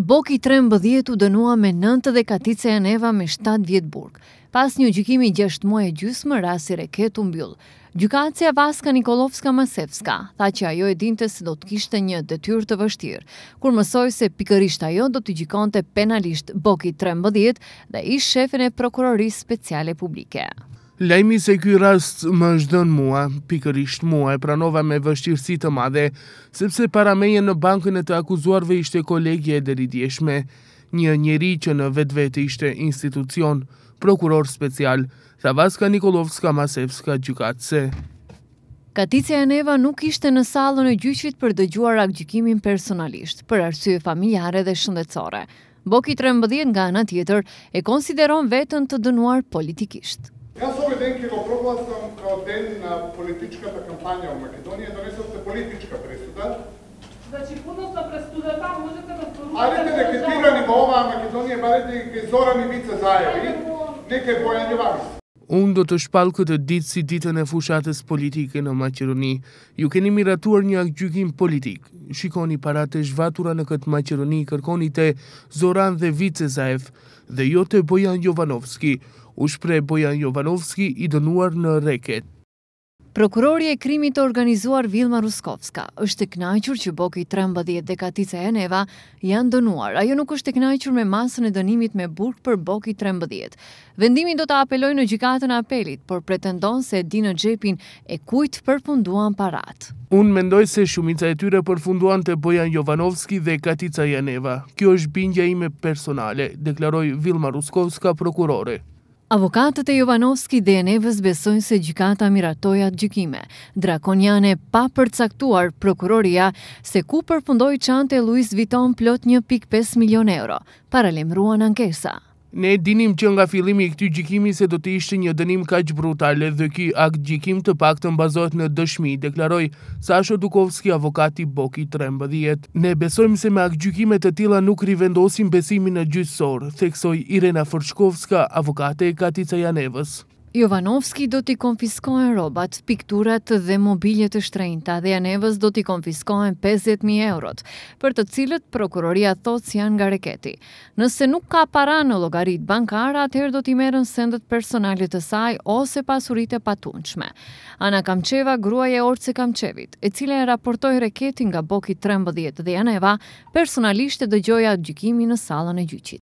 Boki 13 u dënua me 9 dhe katice e neva me 7 vjetë burg. Pas një gjykimi 6 muaj e gjysë më rasi reket u mbyllë. Gjukacia Vaska Nikolovska Masevska tha që ajo e dinte se do të kishte një detyrë të vështirë, kur mësoj se pikërisht ajo do të gjikonte penalisht Boki 13 dhe ish shefin e prokurorisë speciale publike. Lajmi se ky rast më dënë mua, pikërisht mua e pranova me vështirësi të madhe, sepse para meje në bankën e të akuzuarve ishte kolegje e deridjeshme, një njeri që në vetë vetë ishte institucion, prokuror special, Thavaska Nikolovska Masevska Gjukatse. Katicja e Neva nuk ishte në salën e gjyqit për dëgjuar gjykimin personalisht, për arsye familjare dhe shëndetsore. Boki 13 nga ana tjetër e konsideron vetën të dënuar politikisht. Јас овој ден ќе го прогласам као ден на политичката кампања во Македонија, донесов се политичка пресуда. Значи, пунос на пресудата можете да се прогласам... Арите да ќе пирани во оваа Македонија, барите да ќе зорани ви се заеви, не Unë do të shpalë këtë ditë si ditën e fushatës politike në Macironi. Ju keni miratuar një akë politik. Shikoni parate zhvatura në këtë Macironi, kërkonit e Zoran dhe Vice Zaev dhe jote Bojan Jovanovski u shpre Bojan Jovanovski i dënuar në reket. Prokurori e krimit të organizuar Vilma Ruskovska është të knajqur që boki 13 dekatice e neva janë dënuar. Ajo nuk është të knajqur me masën e dënimit me burk për boki 13. Vendimin do të apeloj në gjikatën apelit, por pretendon se di në gjepin e kujt përfunduan parat. Unë mendoj se shumica e tyre përfunduan të Bojan Jovanovski dhe Katica Janeva. Kjo është bindja ime personale, deklaroj Vilma Ruskovska prokurore. Avokatët e Jovanovski dhe e besojnë se gjikata miratoja të gjikime. Drakonjane pa përcaktuar prokuroria se ku përfundoj qante Luis Viton plot 1.5 milion euro. Paralemruan ankesa. Ne dinim që nga fillimi i këty gjikimi se do të ishte një dënim kaq brutal dhe ky akt gjikim të pak të mbazot në dëshmi, deklaroj Sasho Dukovski, avokati Boki 13. Ne besojmë se me akt gjikime të tila nuk rivendosim besimin në gjysor, theksoj Irena Forçkovska, avokate e Katica Janevës. Jovanovski do t'i konfiskojnë robat, pikturat dhe mobiljet të shtrejnëta dhe janevës do t'i konfiskojnë 50.000 eurot, për të cilët prokuroria thotës janë nga reketi. Nëse nuk ka para në logarit bankara, atëherë do t'i merën sendet personalit të saj ose pasurit e patunqme. Ana Kamqeva, gruaj e orce Kamqevit, e cilë e raportoj reketi nga boki 13 dhe janeva, personalisht e dëgjoja gjykimi në salën e gjyqit.